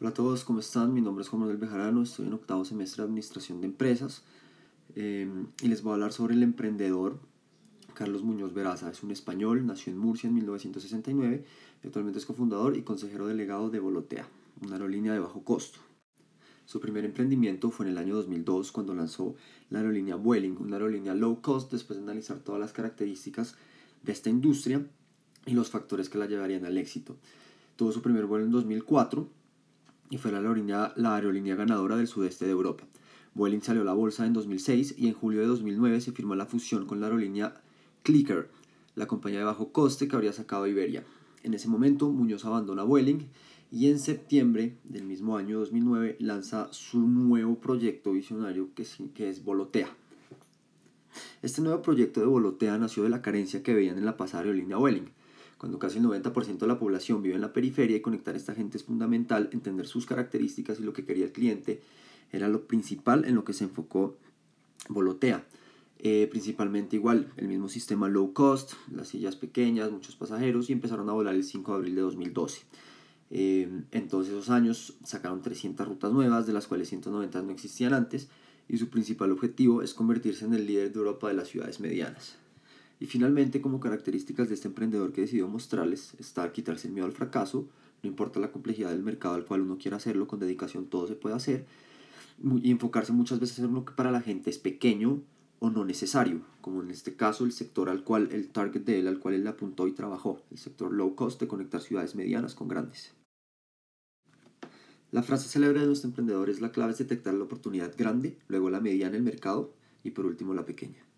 Hola a todos, ¿cómo están? Mi nombre es Juan Manuel Bejarano, estoy en octavo semestre de Administración de Empresas em, y les voy a hablar sobre el emprendedor Carlos Muñoz Veraza. Es un español, nació en Murcia en 1969 actualmente es cofundador y consejero delegado de Volotea, una aerolínea de bajo costo. Su primer emprendimiento fue en el año 2002 cuando lanzó la aerolínea Vueling, una aerolínea low cost después de analizar todas las características de esta industria y los factores que la llevarían al éxito. Tuvo su primer vuelo en 2004 y fue la aerolínea, ganadora del sudeste de Europa. Vueling salió a la bolsa en 2006 y en julio de 2009 se firmó la fusión con la aerolínea Clicker, la compañía de bajo coste que habría sacado Iberia. En ese momento, Muñoz abandona Vueling y en septiembre del mismo año 2009 lanza su nuevo proyecto visionario que es, que es Volotea. Este nuevo proyecto de Volotea nació de la carencia que veían en la pasada aerolínea Vueling cuando casi el 90% de la población vive en la periferia y conectar a esta gente es fundamental, entender sus características y lo que quería el cliente era lo principal en lo que se enfocó Volotea. Eh, principalmente igual, el mismo sistema low cost, las sillas pequeñas, muchos pasajeros y empezaron a volar el 5 de abril de 2012. Eh, en esos años sacaron 300 rutas nuevas, de las cuales 190 no existían antes, y su principal objetivo es convertirse en el líder de Europa de las ciudades medianas. Y finalmente, como características de este emprendedor que decidió mostrarles, está quitarse el miedo al fracaso, no importa la complejidad del mercado al cual uno quiera hacerlo, con dedicación todo se puede hacer, y enfocarse muchas veces en lo que para la gente es pequeño o no necesario, como en este caso el sector al cual el target de él, al cual él apuntó y trabajó, el sector low cost de conectar ciudades medianas con grandes. La frase célebre de nuestro emprendedor es la clave es detectar la oportunidad grande, luego la mediana en el mercado y por último la pequeña.